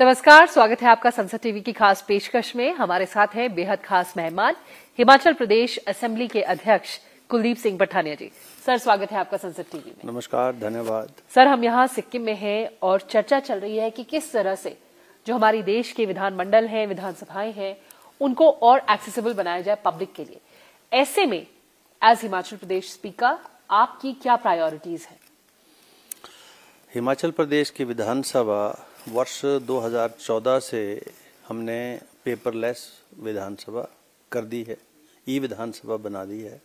नमस्कार स्वागत है आपका संसद टीवी की खास पेशकश में हमारे साथ हैं बेहद खास मेहमान हिमाचल प्रदेश असेंबली के अध्यक्ष कुलदीप सिंह पठानिया जी सर स्वागत है आपका संसद टीवी में नमस्कार धन्यवाद सर हम यहाँ सिक्किम में हैं और चर्चा चल रही है कि किस तरह से जो हमारी देश के विधानमंडल हैं विधानसभाएं हैं उनको और एक्सेसिबल बनाया जाए पब्लिक के लिए ऐसे में एज हिमाचल प्रदेश स्पीकर आपकी क्या प्रायोरिटीज है हिमाचल प्रदेश की विधानसभा वर्ष 2014 से हमने पेपरलेस विधानसभा कर दी है ई विधानसभा बना दी है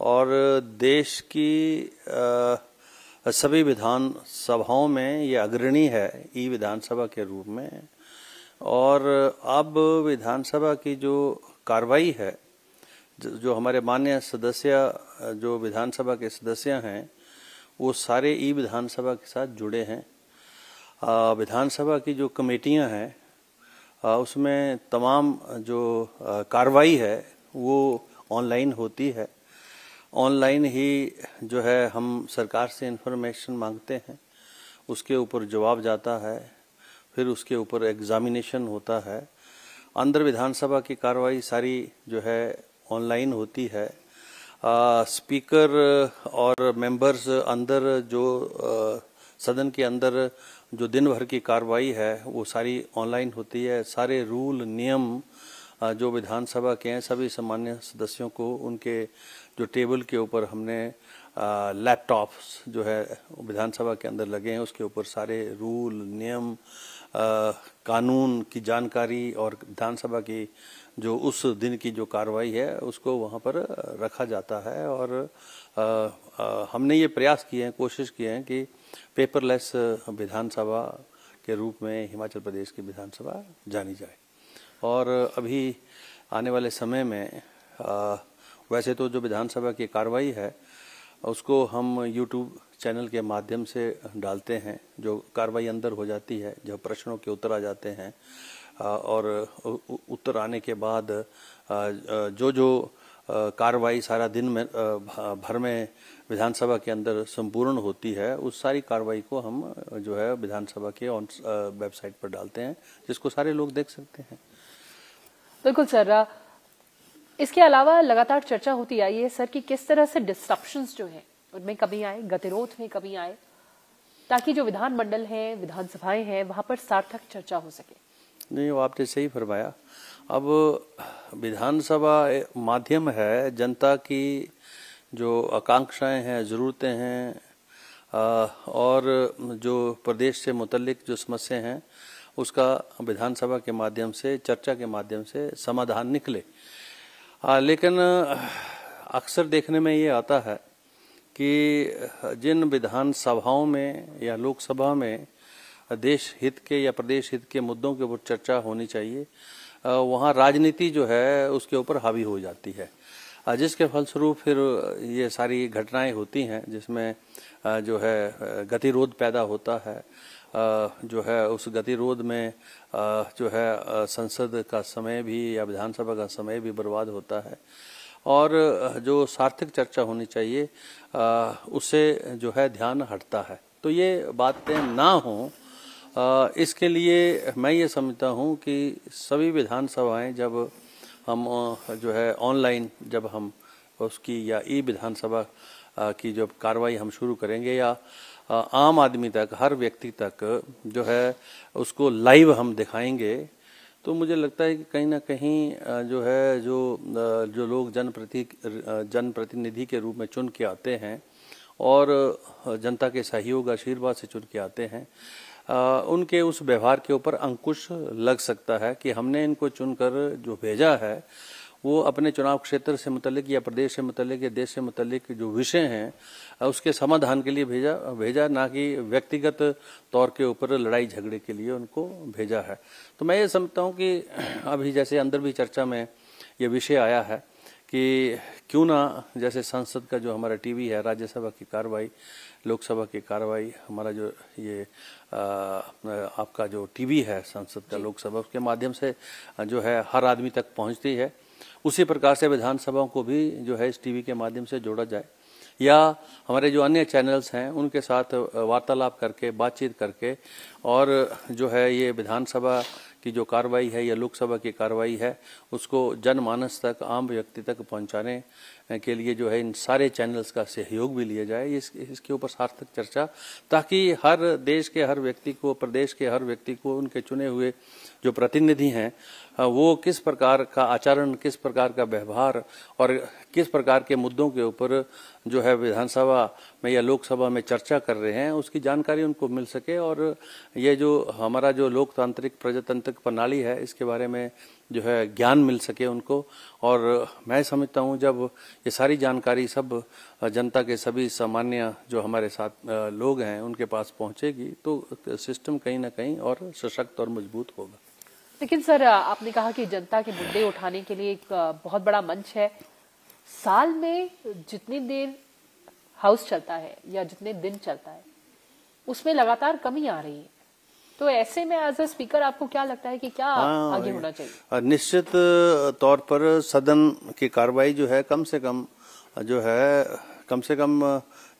और देश की आ, सभी विधानसभाओं में ये अग्रणी है ई विधानसभा के रूप में और अब विधानसभा की जो कार्रवाई है जो हमारे मान्य सदस्य जो विधानसभा के सदस्य हैं वो सारे ई विधानसभा के साथ जुड़े हैं विधानसभा की जो कमेटियां हैं उसमें तमाम जो कार्रवाई है वो ऑनलाइन होती है ऑनलाइन ही जो है हम सरकार से इन्फॉर्मेशन मांगते हैं उसके ऊपर जवाब जाता है फिर उसके ऊपर एग्जामिनेशन होता है अंदर विधानसभा की कार्रवाई सारी जो है ऑनलाइन होती है आ, स्पीकर और मेंबर्स अंदर जो आ, सदन के अंदर जो दिन भर की कार्रवाई है वो सारी ऑनलाइन होती है सारे रूल नियम जो विधानसभा के हैं सभी सामान्य सदस्यों को उनके जो टेबल के ऊपर हमने लैपटॉप्स जो है विधानसभा के अंदर लगे हैं उसके ऊपर सारे रूल नियम आ, कानून की जानकारी और विधानसभा की जो उस दिन की जो कार्रवाई है उसको वहाँ पर रखा जाता है और आ, आ, हमने ये प्रयास किए हैं कोशिश किए हैं कि पेपरलेस विधानसभा के रूप में हिमाचल प्रदेश की विधानसभा जानी जाए और अभी आने वाले समय में वैसे तो जो विधानसभा की कार्रवाई है उसको हम यूट्यूब चैनल के माध्यम से डालते हैं जो कार्रवाई अंदर हो जाती है जो प्रश्नों के उत्तर आ जाते हैं और उत्तर आने के बाद जो जो कार्रवाई सारा दिन में भर में विधानसभा के अंदर संपूर्ण होती है उस सारी कार्रवाई को हम जो है विधानसभा के ऑन वेबसाइट पर डालते हैं जिसको सारे लोग देख सकते हैं बिल्कुल सर इसके अलावा लगातार चर्चा होती आई है सर कि किस तरह से डिस्ट्रप्शन जो है उनमें कमी आए गतिरोध में कमी आए ताकि जो विधानमंडल है विधानसभाएं हैं वहां पर सार्थक चर्चा हो सके नहीं वो आपने सही फरमाया अब विधानसभा माध्यम है जनता की जो आकांक्षाएं हैं ज़रूरतें हैं और जो प्रदेश से मुतलिक जो समस्या हैं उसका विधानसभा के माध्यम से चर्चा के माध्यम से समाधान निकले आ, हाँ, लेकिन अक्सर देखने में ये आता है कि जिन विधानसभाओं में या लोकसभा में देश हित के या प्रदेश हित के मुद्दों के ऊपर चर्चा होनी चाहिए वहाँ राजनीति जो है उसके ऊपर हावी हो जाती है जिसके फलस्वरूप फिर ये सारी घटनाएं होती हैं जिसमें जो है गतिरोध पैदा होता है जो है उस गतिरोध में जो है संसद का समय भी या विधानसभा का समय भी बर्बाद होता है और जो सार्थक चर्चा होनी चाहिए उससे जो है ध्यान हटता है तो ये बातें ना हों इसके लिए मैं ये समझता हूँ कि सभी विधानसभाएं जब हम जो है ऑनलाइन जब हम उसकी या ई विधानसभा की जो कार्रवाई हम शुरू करेंगे या आम आदमी तक हर व्यक्ति तक जो है उसको लाइव हम दिखाएंगे तो मुझे लगता है कि कहीं ना कहीं जो है जो जो लोग जनप्रति जनप्रतिनिधि के रूप में चुन के आते हैं और जनता के सहयोग आशीर्वाद से चुन के आते हैं उनके उस व्यवहार के ऊपर अंकुश लग सकता है कि हमने इनको चुनकर जो भेजा है वो अपने चुनाव क्षेत्र से मुतलिक या प्रदेश से मुतलिक या देश से मुतलिक जो विषय हैं उसके समाधान के लिए भेजा भेजा ना कि व्यक्तिगत तौर के ऊपर लड़ाई झगड़े के लिए उनको भेजा है तो मैं ये समझता हूँ कि अभी जैसे अंदर भी चर्चा में ये विषय आया है कि क्यों ना जैसे संसद का जो हमारा टीवी है राज्यसभा की कार्रवाई लोकसभा की कार्रवाई हमारा जो ये आ, आपका जो टीवी है संसद का लोकसभा उसके माध्यम से जो है हर आदमी तक पहुंचती है उसी प्रकार से विधानसभाओं को भी जो है इस टीवी के माध्यम से जोड़ा जाए या हमारे जो अन्य चैनल्स हैं उनके साथ वार्तालाप करके बातचीत करके और जो है ये विधानसभा की जो कार्रवाई है या लोकसभा की कार्रवाई है उसको जनमानस तक आम व्यक्ति तक पहुंचाने के लिए जो है इन सारे चैनल्स का सहयोग भी लिया जाए इस इसके ऊपर सार्थक चर्चा ताकि हर देश के हर व्यक्ति को प्रदेश के हर व्यक्ति को उनके चुने हुए जो प्रतिनिधि हैं वो किस प्रकार का आचरण किस प्रकार का व्यवहार और किस प्रकार के मुद्दों के ऊपर जो है विधानसभा में या लोकसभा में चर्चा कर रहे हैं उसकी जानकारी उनको मिल सके और ये जो हमारा जो लोकतांत्रिक प्रजातांत्रिक प्रणाली है इसके बारे में जो है ज्ञान मिल सके उनको और मैं समझता हूँ जब ये सारी जानकारी सब जनता के सभी सामान्य जो हमारे साथ लोग हैं उनके पास पहुँचेगी तो सिस्टम कहीं ना कहीं और सशक्त और मजबूत होगा लेकिन सर आपने कहा कि जनता के मुद्दे उठाने के लिए एक बहुत बड़ा मंच है साल में जितनी देर हाउस चलता है या जितने दिन चलता है उसमें लगातार कमी आ रही है तो ऐसे में एज अ स्पीकर आपको क्या लगता है कि क्या आ, हाँ, आगे होना चाहिए निश्चित तौर पर सदन की कार्रवाई जो है कम से कम जो है कम से कम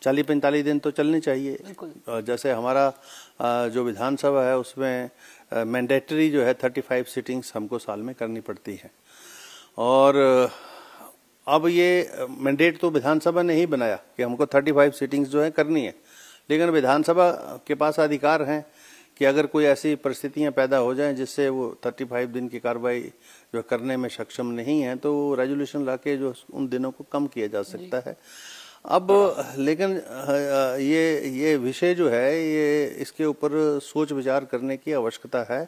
चालीस पैंतालीस दिन तो चलने चाहिए जैसे हमारा जो विधानसभा है उसमें मैंडेटरी जो है थर्टी फाइव सीटिंग्स हमको साल में करनी पड़ती है और अब ये मैंडेट तो विधानसभा ने ही बनाया कि हमको थर्टी फाइव सीटिंग्स जो है करनी है लेकिन विधानसभा के पास अधिकार हैं कि अगर कोई ऐसी परिस्थितियां पैदा हो जाएं जिससे वो 35 दिन की कार्रवाई जो करने में सक्षम नहीं तो है तो रेजुलेशन ला के जो उन दिनों को कम किया जा सकता है अब लेकिन ये ये विषय जो है ये इसके ऊपर सोच विचार करने की आवश्यकता है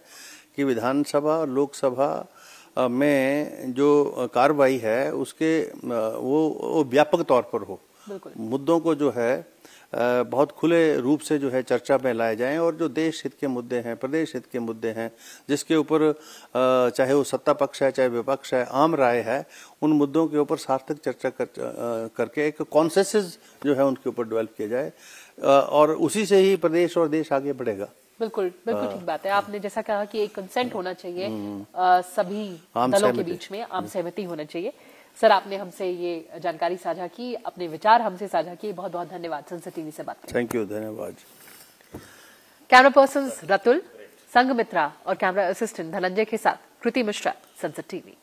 कि विधानसभा और लोकसभा में जो कार्रवाई है उसके वो, वो व्यापक तौर पर हो मुद्दों को जो है बहुत खुले रूप से जो है चर्चा में लाए जाएं और जो देश हित के मुद्दे हैं प्रदेश हित के मुद्दे हैं जिसके ऊपर चाहे वो सत्ता पक्ष है चाहे विपक्ष है आम राय है उन मुद्दों के ऊपर सार्थक चर्चा कर, करके एक कॉन्सेसिस जो है उनके ऊपर डेवलप किया जाए और उसी से ही प्रदेश और देश आगे बढ़ेगा बिल्कुल बिल्कुल ठीक बात है आपने जैसा कहा कि एक कंसेंट हम्म। होना चाहिए आ, हम्म। सभी दलों के बीच में आम सहमति होना चाहिए सर आपने हमसे ये जानकारी साझा की अपने विचार हमसे साझा किए बहुत बहुत धन्यवाद संसद टीवी से बात थैंक यू धन्यवाद कैमरा पर्सन रतुल मित्रा और कैमरा असिस्टेंट धनंजय के साथ कृति मिश्रा संसद टीवी